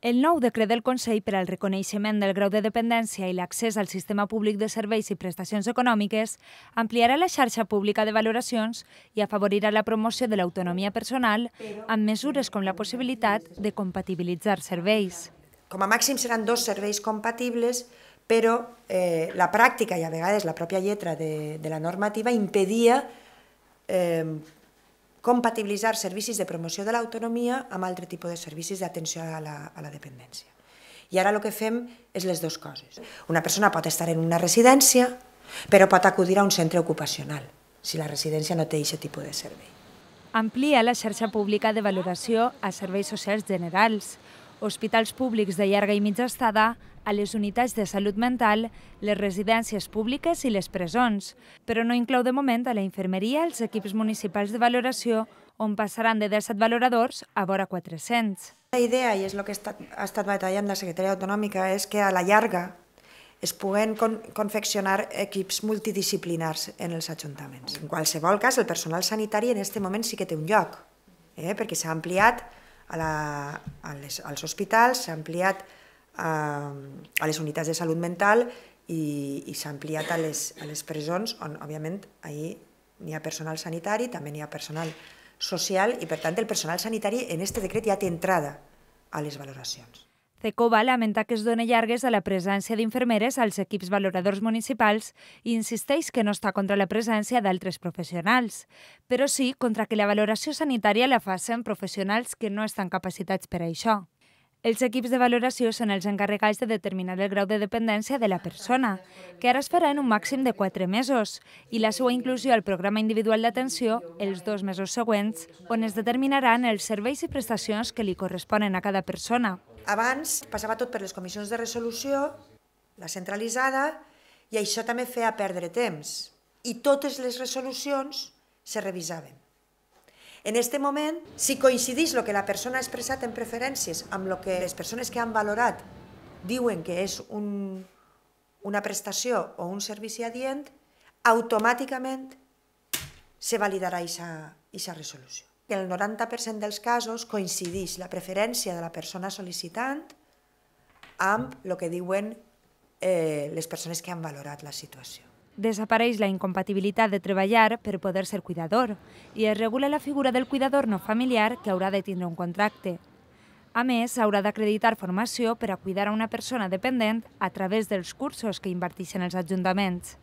El nou decret del Consell per al reconeixement del grau de dependència i l'accés al sistema públic de serveis i prestacions econòmiques ampliarà la xarxa pública de valoracions i afavorirà la promoció de l'autonomia personal amb mesures com la possibilitat de compatibilitzar serveis. Com a màxim seran dos serveis compatibles, però eh, la pràctica i a vegades la pròpia lletra de, de la normativa impedia eh, compatibilitzar servicis de promoció de l'autonomia amb altre tipus de servicis d'atenció a, la, a la dependència. I ara el que fem és les dues coses. Una persona pot estar en una residència, però pot acudir a un centre ocupacional, si la residència no té aquest tipus de servei. Amplia la xarxa pública de valoració a serveis socials generals, hospitals públics de llarga i mitja estada, a les unitats de salut mental, les residències públiques i les presons, però no inclou de moment a la infermeria els equips municipals de valoració on passaran de 17 valoradors a vora 400. La idea, i és el que ha estat batallant la Secretaria Autonòmica, és que a la llarga es puguen confeccionar equips multidisciplinars en els ajuntaments. En qualsevol cas, el personal sanitari en aquest moment sí que té un lloc, eh? perquè s'ha ampliat a la, a les, als hospitals, s'ha ampliat a, ehm, a les unitats de salut mental i, i s'ha ampliat a les, a les presons on, òbviament, ahir n'hi ha personal sanitari, també n'hi ha personal social i, per tant, el personal sanitari en aquest decret ja té entrada a les valoracions. CECOBA lamenta que es dona llargues a la presència d'infermeres als equips valoradors municipals i insisteix que no està contra la presència d'altres professionals, però sí contra que la valoració sanitària la facin professionals que no estan capacitats per a això. Els equips de valoració són els encarregats de determinar el grau de dependència de la persona, que ara es farà en un màxim de 4 mesos, i la seva inclusió al programa individual d'atenció els dos mesos següents, on es determinaran els serveis i prestacions que li corresponen a cada persona. Abans passava tot per les comissions de resolució, la centralitzada, i això també feia perdre temps. I totes les resolucions se revisaven. En aquest moment, si coincidís el que la persona ha expressat en preferències amb el que les persones que han valorat diuen que és un, una prestació o un servici adient, automàticament se validarà aquesta resolució. En el 90% dels casos coincideix la preferència de la persona sol·licitant amb el que diuen eh, les persones que han valorat la situació desapareix la incompatibilitat de treballar per poder ser cuidador i es regula la figura del cuidador no familiar que haurà de tindre un contracte. A més, s'haurà d'acreditar formació per a cuidar a una persona dependent a través dels cursos que inverteixen els ajuntaments.